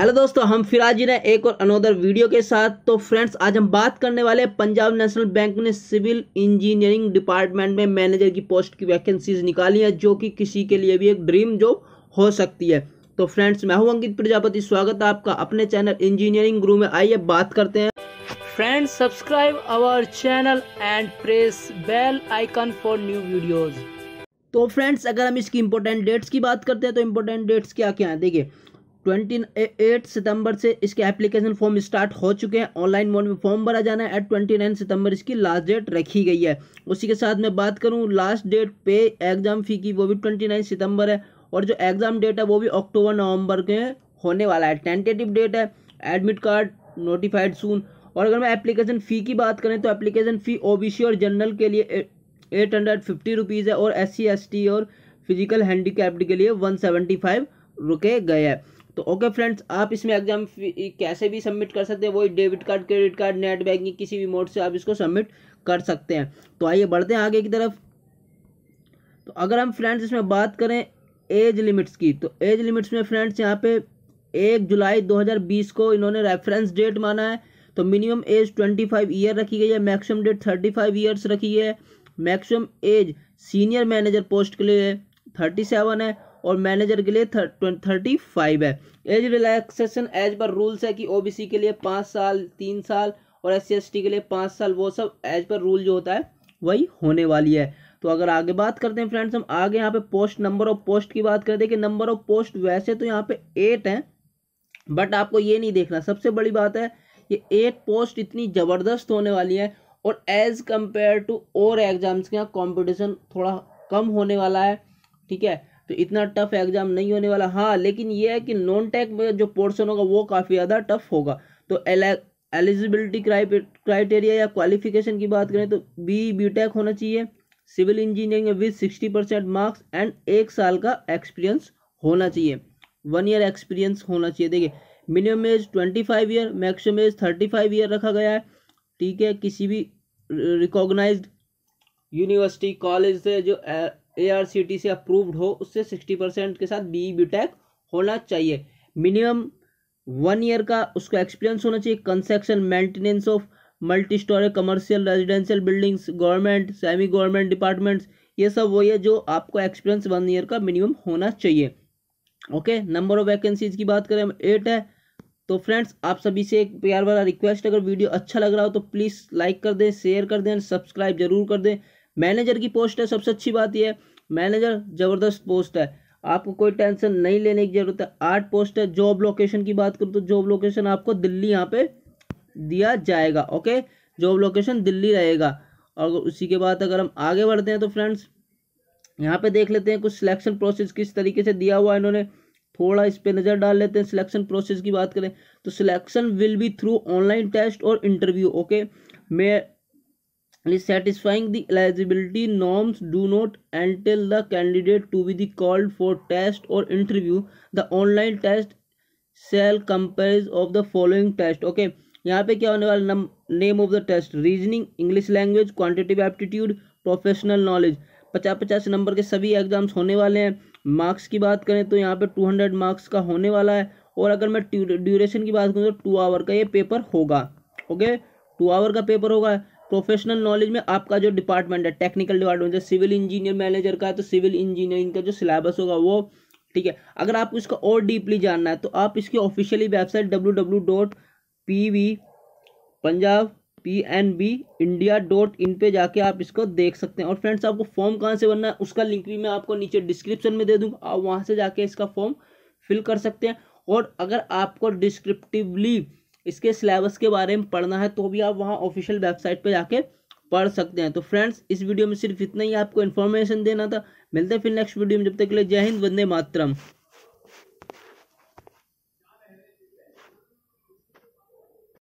hello दोस्तों हम फिर आज रहे एक और अनोदर वीडियो के साथ तो फ्रेंड्स आज हम बात करने वाले पंजाब नेशनल बैंक ने सिविल इंजीनियरिंग डिपार्टमेंट में मैनेजर की पोस्ट की वैकेंसीज निकाली है जो कि किसी के लिए भी एक ड्रीम जॉब हो सकती है तो फ्रेंड्स मैं हूं अंकित प्रजापति स्वागत है आपका अपने चैनल इंजीनियरिंग गुरु में आइए बात करते हैं friends subscribe our channel and press bell icon for new videos तो फ्रेंड्स अगर हम इसकी इम्पोर्टेंट डेट्स की बात करते हैं तो इम्पोर्टेंट डेट्स क्या क्या हैं देखिए ट्वेंटी एट सितंबर से इसके एप्लीकेशन फॉर्म स्टार्ट हो चुके हैं ऑनलाइन मोड में फॉर्म भरा जाना है एट ट्वेंटी नाइन सितंबर इसकी लास्ट डेट रखी गई है उसी के साथ मैं बात करूं लास्ट डेट पे एग्ज़ाम फ़ी की वो भी ट्वेंटी नाइन सितंबर है और जो एग्ज़ाम डेट है वो भी अक्टूबर नवंबर के होने वाला है टेंटेटिव डेट है एडमिट कार्ड नोटिफाइड सून और अगर मैं एप्लीकेशन फ़ी की बात करें तो एप्लीकेशन फ़ी ओ और जनरल के लिए एट हंड्रेड फिफ्टी रुपीज़ है और एस सी एस टी और फिजिकल हैंडीकैप्ड के लिए वन सेवेंटी फाइव रुके गए हैं तो ओके फ्रेंड्स आप इसमें एग्जाम कैसे भी सबमिट कर सकते हैं वही debit card credit card net banking किसी भी मोड से आप इसको सबमिट कर सकते हैं तो आइए बढ़ते हैं आगे की तरफ तो अगर हम फ्रेंड्स इसमें बात करें एज लिमिट्स की तो एज लिमिट्स में फ्रेंड्स यहाँ पे एक जुलाई 2020 को इन्होंने रेफरेंस डेट माना है तो मिनिमम एज 25 ईयर रखी गई है मैक्सिमम डेट 35 ईयर्स रखी है maximum age senior manager post के लिए 37 है और मैनेजर के लिए थर्टी फाइव है एज रिलैक्सेशन एज पर रूल्स है कि ओबीसी के लिए पाँच साल तीन साल और एस सी के लिए पाँच साल वो सब एज पर रूल जो होता है वही होने वाली है तो अगर आगे बात करते हैं फ्रेंड्स हम आगे यहाँ पे पोस्ट नंबर ऑफ पोस्ट की बात करते हैं कि नंबर ऑफ पोस्ट वैसे तो यहाँ पे एट हैं बट आपको ये नहीं देखना सबसे बड़ी बात है ये एट पोस्ट इतनी ज़बरदस्त होने वाली है और एज़ कम्पेयर टू और एग्ज़ाम्स के यहाँ कॉम्पिटिशन थोड़ा कम होने वाला है ठीक है तो इतना टफ एग्जाम नहीं होने वाला हाँ लेकिन ये है कि नॉन टेक में जो पोर्शन होगा वो काफ़ी ज़्यादा टफ होगा तो एलिजिबिलिटी क्राइटेरिया या क्वालिफिकेशन की बात करें तो बी बी टेक होना चाहिए सिविल इंजीनियरिंग में with sixty percent marks and एक साल का एक्सपीरियंस होना चाहिए वन ईयर एक्सपीरियंस होना चाहिए देखिए minimum age twenty five year maximum age thirty five year रखा गया है ठीक है किसी भी रिकॉग्नाइज्ड यूनिवर्सिटी कॉलेज से जो ए से अप्रूव्ड हो उससे सिक्सटी परसेंट के साथ बी बी टेक होना चाहिए मिनिमम वन ईयर का उसको एक्सपीरियंस होना चाहिए construction maintenance of multi storey commercial residential buildings government semi government departments ये सब वही है जो आपको एक्सपीरियंस वन ईयर का मिनिमम होना चाहिए ओके नंबर ऑफ वैकेंसीज की बात करें हम एट है तो फ्रेंड्स आप सभी से एक प्यार वाला रिक्वेस्ट अगर वीडियो अच्छा लग रहा हो तो प्लीज़ लाइक कर दें शेयर कर दें सब्सक्राइब जरूर कर दें मैनेजर की पोस्ट है सबसे अच्छी बात यह है मैनेजर ज़बरदस्त पोस्ट है आपको कोई टेंशन नहीं लेने की ज़रूरत है आठ पोस्ट है जॉब लोकेशन की बात करूँ तो जॉब लोकेशन आपको दिल्ली यहाँ पे दिया जाएगा ओके जॉब लोकेशन दिल्ली रहेगा और उसी के बाद अगर हम आगे बढ़ते हैं तो फ्रेंड्स यहाँ पे देख लेते हैं कुछ सिलेक्शन प्रोसेस किस तरीके से दिया हुआ है इन्होंने थोड़ा इस पर नज़र डाल लेते हैं सिलेक्शन प्रोसेस की बात करें तो selection will be through online test और interview okay may satisfying the eligibility norms do not entail the candidate to be called for test और interview the online test shall comprise of the following test okay यहाँ पे क्या होने वाला name of the test reasoning English language quantitative aptitude professional knowledge पचास पचास number के सभी एग्जाम्स होने वाले हैं मार्क्स की बात करें तो यहाँ पे टू हंड्रेड मार्क्स का होने वाला है और अगर मैं ड्यूरेशन की बात करूँ तो टू आवर का ये पेपर होगा ओके टू आवर का पेपर होगा प्रोफेशनल नॉलेज में आपका जो डिपार्टमेंट है टेक्निकल डिपार्टमेंट जैसे सिविल इंजीनियर मैनेजर का है तो सिविल इंजीनियरिंग का जो सिलेबस होगा वो ठीक है अगर आपको इसका और डीपली जानना है तो आप इसकी officially website W W dot P V Punjab P N B India dot in पर जाके आप इसको देख सकते हैं और फ्रेंड्स आपको फॉर्म कहाँ से भरना है उसका लिंक भी मैं आपको नीचे डिस्क्रिप्शन में दे दूँगा आप वहाँ से जाके इसका फॉर्म फिल कर सकते हैं और अगर आपको डिस्क्रिप्टिवली इसके सिलेबस के बारे में पढ़ना है तो भी आप वहाँ ऑफिशियल वेबसाइट पर जाके पढ़ सकते हैं तो फ्रेंड्स इस वीडियो में सिर्फ इतना ही आपको इन्फॉर्मेशन देना था मिलते हैं फिर नेक्स्ट वीडियो में जब तक के लिए जय हिंद वंदे मातरम